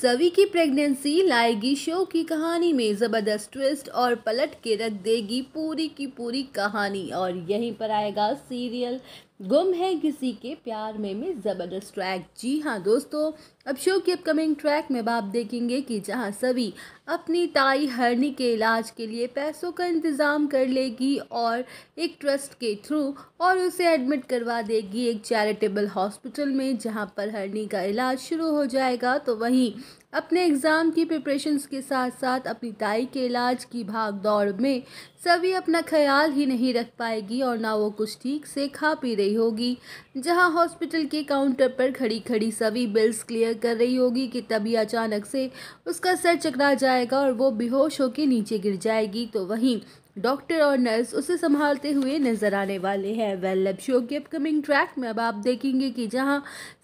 सवी की प्रेगनेंसी लाएगी शो की कहानी में ज़बरदस्त ट्विस्ट और पलट के रख देगी पूरी की पूरी कहानी और यहीं पर आएगा सीरियल गुम है किसी के प्यार में में ज़बरदस्त ट्रैक जी हाँ दोस्तों अब शो की अपकमिंग ट्रैक में आप देखेंगे कि जहाँ सभी अपनी ताई हरनी के इलाज के लिए पैसों का इंतज़ाम कर लेगी और एक ट्रस्ट के थ्रू और उसे एडमिट करवा देगी एक चैरिटेबल हॉस्पिटल में जहाँ पर हरनी का इलाज शुरू हो जाएगा तो वहीं अपने एग्ज़ाम की प्रिपरेशंस के साथ साथ अपनी ताई के इलाज की भाग दौड़ में सभी अपना ख्याल ही नहीं रख पाएगी और ना वो कुछ ठीक से खा पी रही होगी जहां हॉस्पिटल के काउंटर पर खड़ी खड़ी सभी बिल्स क्लियर कर रही होगी कि तभी अचानक से उसका सर चकरा जाएगा और वो बेहोश होकर नीचे गिर जाएगी तो वहीं डॉक्टर और नर्स उसे संभालते हुए नजर आने वाले हैं वेल लैब शो के अपकमिंग ट्रैक में अब आप देखेंगे कि जहां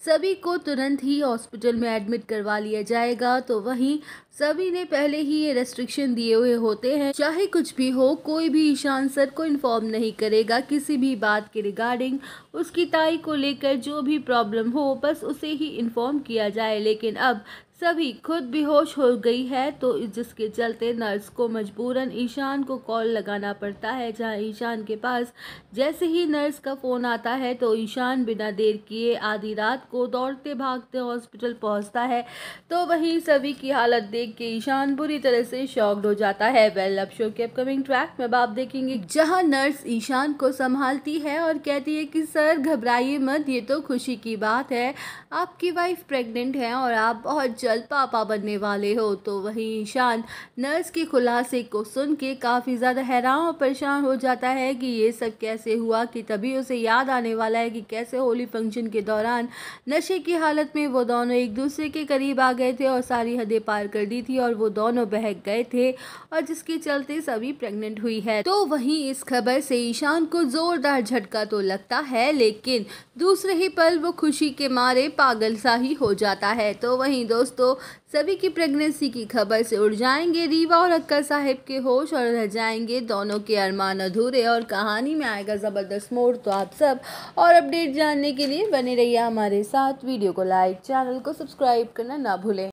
सभी को तुरंत ही हॉस्पिटल में एडमिट करवा लिया जाएगा तो वहीं सभी ने पहले ही ये रेस्ट्रिक्शन दिए हुए होते हैं चाहे कुछ भी हो कोई भी ईशान सर को इन्फॉर्म नहीं करेगा किसी भी बात के रिगार्डिंग उसकी ताई को लेकर जो भी प्रॉब्लम हो बस उसे ही इन्फॉर्म किया जाए लेकिन अब सभी खुद बेहोश हो गई है तो जिसके चलते नर्स को मजबूरन ईशान को कॉल लगाना पड़ता है जहां ईशान के पास जैसे ही नर्स का फ़ोन आता है तो ईशान बिना देर किए आधी रात को दौड़ते भागते हॉस्पिटल पहुंचता है तो वहीं सभी की हालत देख के ईशान बुरी तरह से शॉक्ड हो जाता है वेल अब शो के अपकमिंग ट्रैक में आप देखेंगे जहाँ नर्स ईशान को संभालती है और कहती है कि सर घबराइए मत ये तो खुशी की बात है आपकी वाइफ प्रेगनेंट है और आप बहुत जल्द पापा बनने वाले हो तो वहीं ईशान नर्स के खुलासे को सुन के काफ़ी ज़्यादा हैरान और परेशान हो जाता है कि ये सब कैसे हुआ कि तभी उसे याद आने वाला है कि कैसे होली फंक्शन के दौरान नशे की हालत में वो दोनों एक दूसरे के करीब आ गए थे और सारी हदें पार कर दी थी और वो दोनों बहक गए थे और जिसके चलते सभी प्रेग्नेंट हुई है तो वहीं इस खबर से ईशान को ज़ोरदार झटका तो लगता है लेकिन दूसरे ही पल वो खुशी के मारे पागल सा ही हो जाता है तो वहीं दोस्तों दोस्तों सभी की प्रेगनेंसी की खबर से उड़ जाएंगे रीवा और अक्कर साहेब के होश और रह जाएंगे दोनों के अरमान अधूरे और कहानी में आएगा ज़बरदस्त मोड़ तो आप सब और अपडेट जानने के लिए बने रहिए हमारे साथ वीडियो को लाइक चैनल को सब्सक्राइब करना ना भूलें